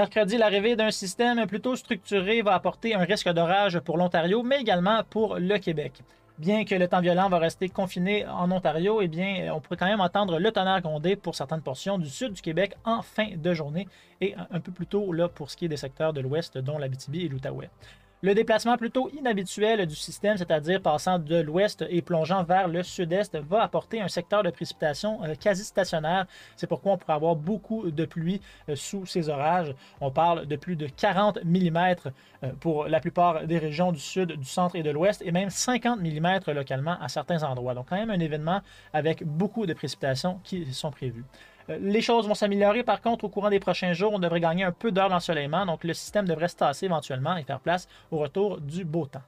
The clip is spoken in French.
Mercredi, l'arrivée d'un système plutôt structuré va apporter un risque d'orage pour l'Ontario, mais également pour le Québec. Bien que le temps violent va rester confiné en Ontario, eh bien, on pourrait quand même entendre le tonnerre grondé pour certaines portions du sud du Québec en fin de journée et un peu plus tôt là, pour ce qui est des secteurs de l'ouest, dont l'Abitibi et l'Outaouais. Le déplacement plutôt inhabituel du système, c'est-à-dire passant de l'ouest et plongeant vers le sud-est, va apporter un secteur de précipitation euh, quasi stationnaire. C'est pourquoi on pourrait avoir beaucoup de pluie euh, sous ces orages. On parle de plus de 40 mm euh, pour la plupart des régions du sud, du centre et de l'ouest, et même 50 mm localement à certains endroits. Donc quand même un événement avec beaucoup de précipitations qui sont prévues. Euh, les choses vont s'améliorer. Par contre, au courant des prochains jours, on devrait gagner un peu d'heures d'ensoleillement. Donc, le système devrait se tasser éventuellement et faire place au retour du beau temps.